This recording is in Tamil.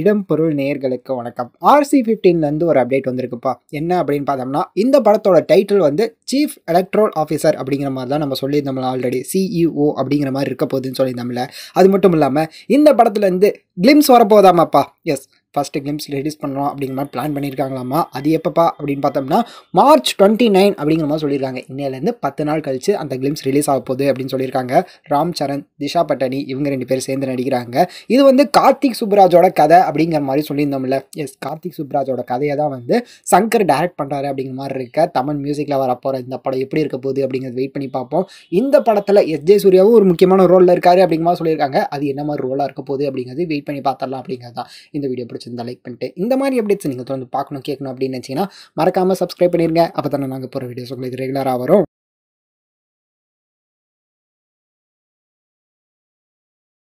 இடம் பொருள் நேர்களுக்கு வணக்கம் ஆர்சி ஃபிஃப்டீன்லேருந்து ஒரு அப்டேட் வந்திருக்குப்பா என்ன அப்படின்னு பார்த்தோம்னா இந்த படத்தோட டைட்டில் வந்து சீஃப் எலக்ட்ரோல் ஆஃபீஸர் அப்படிங்கிற மாதிரி தான் நம்ம சொல்லியிருந்தோம்ல ஆல்ரெடி சிஇஓ e அப்படிங்கிற மாதிரி இருக்க போகுதுன்னு சொல்லியிருந்தோம்ல அது மட்டும் இல்லாமல் இந்த படத்துலேருந்து கிளிம்ஸ் வரப்போதாமாப்பா எஸ் ஃபஸ்ட்டு கிளிம்ஸ் ரிலீஸ் பண்ணலாம் அப்படிங்கிற மாதிரி பிளான் பண்ணியிருக்காங்களாமா அது எப்பப்பா அப்படின்னு பார்த்தோம்னா மார்ச் டுவெண்ட்டி நைன் அப்படிங்கிற மாதிரி சொல்லியிருக்காங்க இன்னையிலேருந்து பத்து நாள் கழித்து அந்த கிளிம்ஸ் ரிலீஸ் ஆக போகுது அப்படின்னு சொல்லியிருக்காங்க ராம் சரண் திஷா பட்டனி இவங்க ரெண்டு பேர் சேர்ந்து நடிக்கிறாங்க இது வந்து கார்த்திக் சுப்ராஜோட கதை அப்படிங்கிற மாதிரி சொல்லியிருந்தோம்ல எஸ் கார்த்திக் சுப்ராஜோட கதையை தான் வந்து சங்கர் டைரக்ட் பண்ணுறாரு அப்படிங்கிற மாதிரி இருக்க தமிழ் மியூசிக்கில் வரப்போகிற இந்த படம் எப்படி இருக்க போகுது அப்படிங்கிறது வெயிட் பண்ணி பார்ப்போம் இந்த படத்தில் எஸ் ஜே சூர்யாவும் ஒரு முக்கியமான ரோலில் இருக்காரு அப்படிங்கிற மாதிரி சொல்லியிருக்காங்க அது என்ன மாதிரி ரோலாக இருக்க போகுது அப்படிங்கிறது வெயிட் பண்ணி பார்த்தரலாம் அப்படிங்கிறது தான் இந்த வீடியோ பிடிச்சி பிடிச்சிருந்தா லைக் பண்ணிட்டு இந்த மாதிரி அப்டேட்ஸ் நீங்கள் தொடர்ந்து பார்க்கணும் கேட்கணும் அப்படின்னு நினச்சிங்கன்னா மறக்காமல் சப்ஸ்கிரைப் பண்ணிடுங்க அப்போ தானே நாங்கள் போகிற வீடியோஸ் உங்களுக்கு ரெகுலராக வரும்